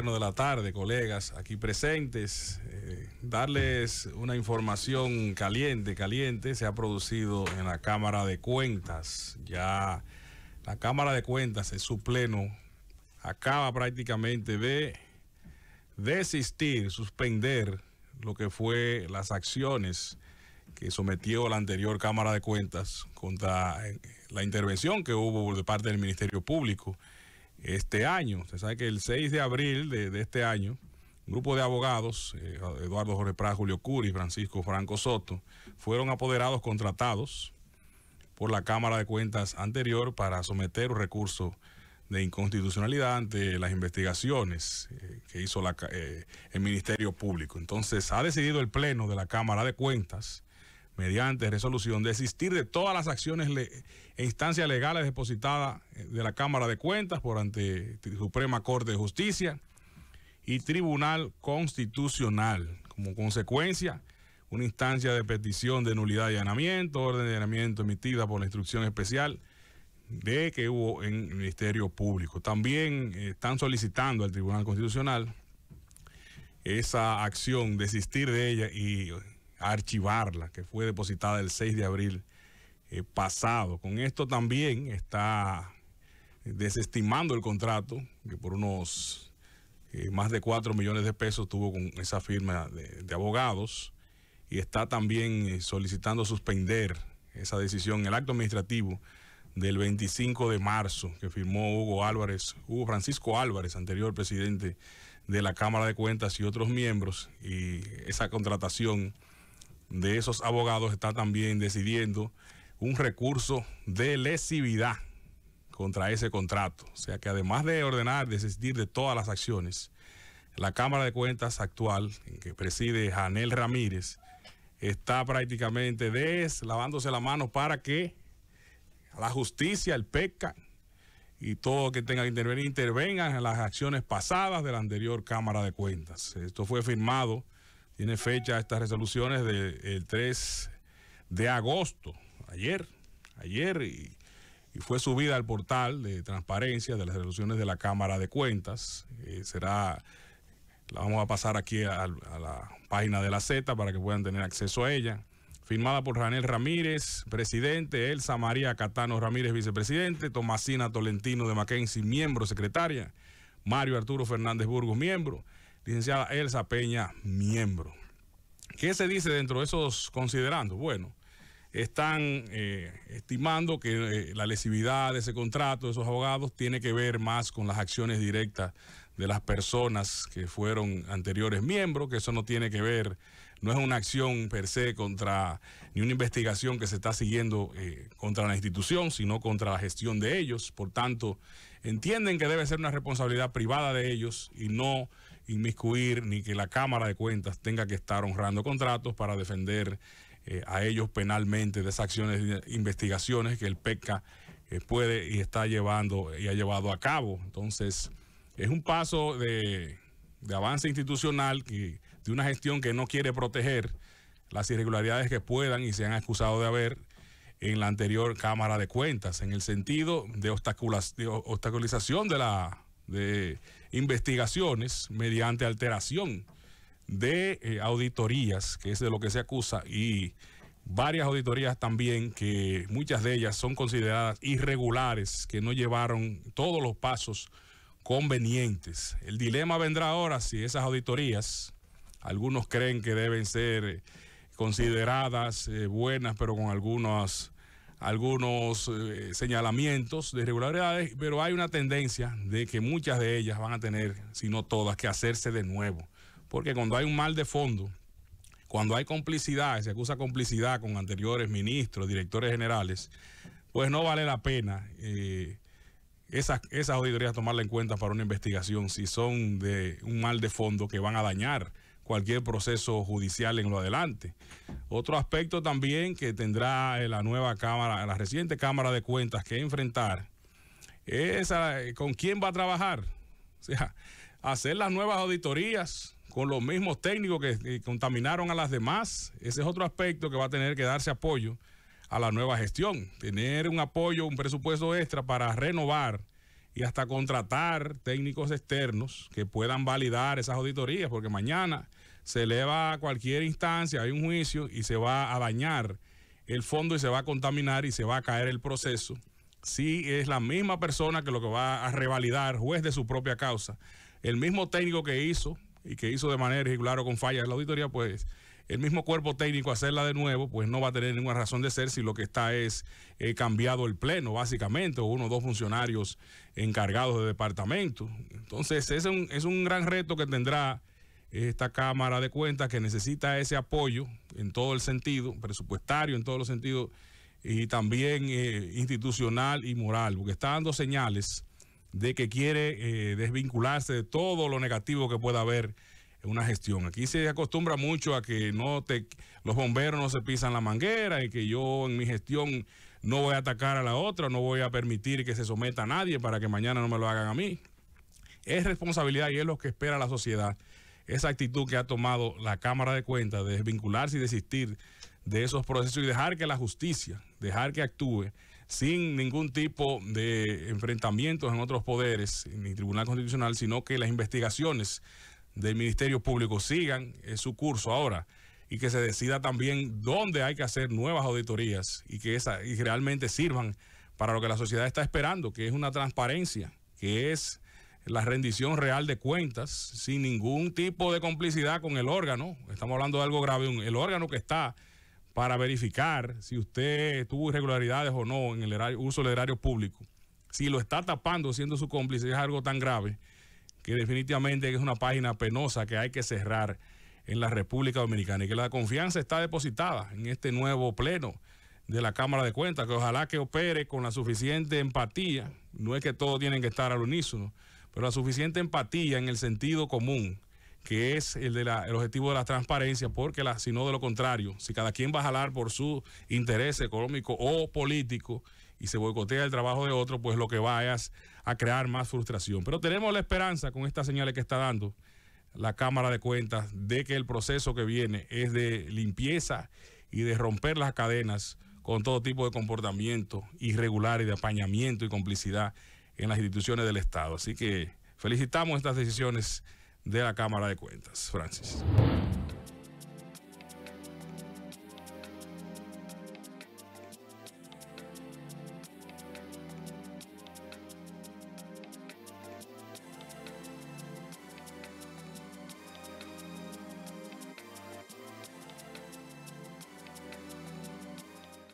de la tarde, colegas aquí presentes, eh, darles una información caliente, caliente, se ha producido en la Cámara de Cuentas. Ya la Cámara de Cuentas en su pleno acaba prácticamente de desistir, suspender lo que fue las acciones que sometió la anterior Cámara de Cuentas contra eh, la intervención que hubo de parte del Ministerio Público este año. se sabe que el 6 de abril de, este año, un grupo de abogados, eh, Eduardo Jorge Prada, Julio Curi, Francisco Franco Soto, fueron apoderados, contratados por la Cámara de Cuentas anterior para someter un recurso de inconstitucionalidad ante las investigaciones eh, que hizo eh, el Ministerio Público. Entonces, ha decidido el Pleno de la Cámara de Cuentas mediante resolución, desistir de todas las acciones e instancias legales depositadas eh, de la Cámara de Cuentas por ante eh, Suprema Corte de Justicia y Tribunal Constitucional. Como consecuencia, una instancia de petición de nulidad de allanamiento, orden de llanamiento emitida por la instrucción especial de que hubo en el Ministerio Público. También eh, están solicitando al Tribunal Constitucional esa acción, desistir de ella y archivarla, que fue depositada el 6 de abril eh, pasado. Con esto también está desestimando el contrato, que por unos eh, más de 4 millones de pesos tuvo con esa firma de, de abogados, y está también eh, solicitando suspender esa decisión, el acto administrativo del 25 de marzo que firmó Hugo Álvarez, Hugo Francisco Álvarez, anterior presidente de la Cámara de Cuentas y otros miembros, y esa contratación de esos abogados está también decidiendo un recurso de lesividad contra ese contrato. O sea que además de ordenar, desistir de todas las acciones, la Cámara de Cuentas actual, que preside Janel Ramírez, está prácticamente deslavándose la mano para que la justicia, el PECA y todo que tenga que intervenir intervengan en las acciones pasadas de la anterior Cámara de Cuentas. Esto fue firmado tiene fecha estas resoluciones del 3 de agosto, ayer, ayer, y, fue subida al portal de transparencia de las resoluciones de la Cámara de Cuentas. Eh, será, la vamos a pasar aquí a, la página de la Z para que puedan tener acceso a ella. Firmada por Ranel Ramírez, presidente, Elsa María Catano Ramírez, vicepresidente, Tomasina Tolentino de Mackenzie, miembro secretaria, Mario Arturo Fernández Burgos, miembro licenciada Elsa Peña, miembro. ¿Qué se dice dentro de esos considerandos? Bueno, están eh, estimando que eh, la lesividad de ese contrato de esos abogados tiene que ver más con las acciones directas de las personas que fueron anteriores miembros, que eso no tiene que ver, no es una acción per se contra, ni una investigación que se está siguiendo eh, contra la institución, sino contra la gestión de ellos. Por tanto, entienden que debe ser una responsabilidad privada de ellos y no inmiscuir ni que la Cámara de Cuentas tenga que estar honrando contratos para defender eh, a ellos penalmente de esas acciones de investigaciones que el PECA eh, puede y está llevando y ha llevado a cabo. Entonces, es un paso de, avance institucional y de una gestión que no quiere proteger las irregularidades que puedan y se han acusado de haber en la anterior Cámara de Cuentas, en el sentido de, obstaculización de la de investigaciones mediante alteración de eh, auditorías, que es de lo que se acusa, y varias auditorías también, que muchas de ellas son consideradas irregulares, que no llevaron todos los pasos convenientes. El dilema vendrá ahora si esas auditorías, algunos creen que deben ser eh, consideradas eh, buenas, pero con algunas algunos eh, señalamientos de irregularidades, pero hay una tendencia de que muchas de ellas van a tener, si no todas, que hacerse de nuevo. Porque cuando hay un mal de fondo, cuando hay complicidad, se acusa complicidad con anteriores ministros, directores generales, pues no vale la pena eh, esas, esas auditorías tomarla en cuenta para una investigación si son de un mal de fondo que van a dañar cualquier proceso judicial en lo adelante. Otro aspecto también que tendrá la nueva Cámara, la reciente Cámara de Cuentas que enfrentar es ah, con quién va a trabajar. O sea, hacer las nuevas auditorías con los mismos técnicos que contaminaron a las demás. Ese es otro aspecto que va a tener que darse apoyo a la nueva gestión. Tener un apoyo, un presupuesto extra para renovar y hasta contratar técnicos externos que puedan validar esas auditorías, porque mañana se eleva a cualquier instancia, hay un juicio y se va a dañar el fondo y se va a contaminar y se va a caer el proceso. Si es la misma persona que lo que va a revalidar, juez de su propia causa, el mismo técnico que hizo y que hizo de manera irregular o con fallas la auditoría, pues el mismo cuerpo técnico hacerla de nuevo, pues no va a tener ninguna razón de ser si lo que está es eh, cambiado el pleno, básicamente, o uno o dos funcionarios encargados de departamento. Entonces, es un, es un gran reto que tendrá esta Cámara de Cuentas que necesita ese apoyo en todo el sentido, presupuestario en todos los sentidos, y también eh, institucional y moral, porque está dando señales de que quiere eh, desvincularse de todo lo negativo que pueda haber una gestión. Aquí se acostumbra mucho a que no los bomberos no se pisan la manguera y que yo en mi gestión no voy a atacar a la otra, no voy a permitir que se someta a nadie para que mañana no me lo hagan a mí. Es responsabilidad y es lo que espera la sociedad. Esa actitud que ha tomado la Cámara de Cuentas de desvincularse y desistir de esos procesos y dejar que la justicia, dejar que actúe sin ningún tipo de enfrentamientos en otros poderes, ni Tribunal Constitucional, sino que las investigaciones del Ministerio Público sigan su curso ahora y que se decida también dónde hay que hacer nuevas auditorías y que esa, y realmente sirvan para lo que la sociedad está esperando, que es una transparencia, que es la rendición real de cuentas sin ningún tipo de complicidad con el órgano. Estamos hablando de algo grave, el órgano que está para verificar si usted tuvo irregularidades o no en el uso del erario público. Si lo está tapando siendo su cómplice es algo tan grave que definitivamente es una página penosa que hay que cerrar en la República Dominicana y que la confianza está depositada en este nuevo pleno de la Cámara de Cuentas, que ojalá que opere con la suficiente empatía, no es que todos tienen que estar al unísono, pero la suficiente empatía en el sentido común, que es el, de la, el objetivo de la transparencia, porque la, si no de lo contrario, si cada quien va a jalar por su interés económico o político y se boicotea el trabajo de otro, pues lo que vayas a crear más frustración. Pero tenemos la esperanza con estas señales que está dando la Cámara de Cuentas de que el proceso que viene es de limpieza y de romper las cadenas con todo tipo de comportamiento irregular y de apañamiento y complicidad en las instituciones del Estado. Así que felicitamos estas decisiones de la Cámara de Cuentas. Francis.